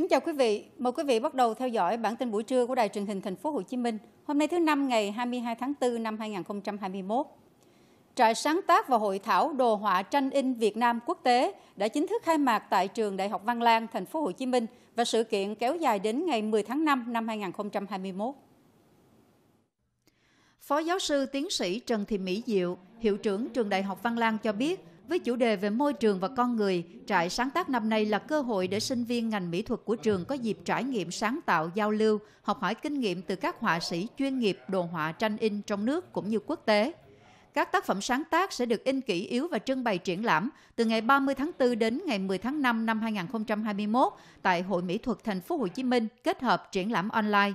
Kính chào quý vị, mời quý vị bắt đầu theo dõi bản tin buổi trưa của Đài truyền hình thành phố Hồ Chí Minh. Hôm nay thứ năm ngày 22 tháng 4 năm 2021. Trại sáng tác và hội thảo đồ họa tranh in Việt Nam quốc tế đã chính thức khai mạc tại trường Đại học Văn Lang thành phố Hồ Chí Minh và sự kiện kéo dài đến ngày 10 tháng 5 năm 2021. Phó giáo sư tiến sĩ Trần Thị Mỹ Diệu, hiệu trưởng trường Đại học Văn Lang cho biết, với chủ đề về môi trường và con người, trại sáng tác năm nay là cơ hội để sinh viên ngành mỹ thuật của trường có dịp trải nghiệm sáng tạo, giao lưu, học hỏi kinh nghiệm từ các họa sĩ chuyên nghiệp đồ họa tranh in trong nước cũng như quốc tế. Các tác phẩm sáng tác sẽ được in kỹ yếu và trưng bày triển lãm từ ngày 30 tháng 4 đến ngày 10 tháng 5 năm 2021 tại Hội Mỹ thuật Thành phố Hồ Chí Minh kết hợp triển lãm online.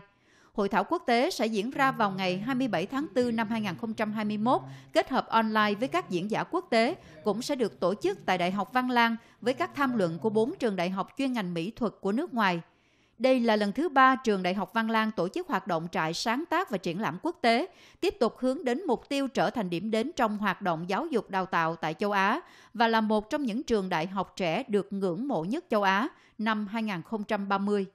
Hội thảo quốc tế sẽ diễn ra vào ngày 27 tháng 4 năm 2021, kết hợp online với các diễn giả quốc tế, cũng sẽ được tổ chức tại Đại học Văn Lang với các tham luận của 4 trường đại học chuyên ngành mỹ thuật của nước ngoài. Đây là lần thứ ba trường Đại học Văn Lang tổ chức hoạt động trại sáng tác và triển lãm quốc tế, tiếp tục hướng đến mục tiêu trở thành điểm đến trong hoạt động giáo dục đào tạo tại châu Á và là một trong những trường đại học trẻ được ngưỡng mộ nhất châu Á năm 2030.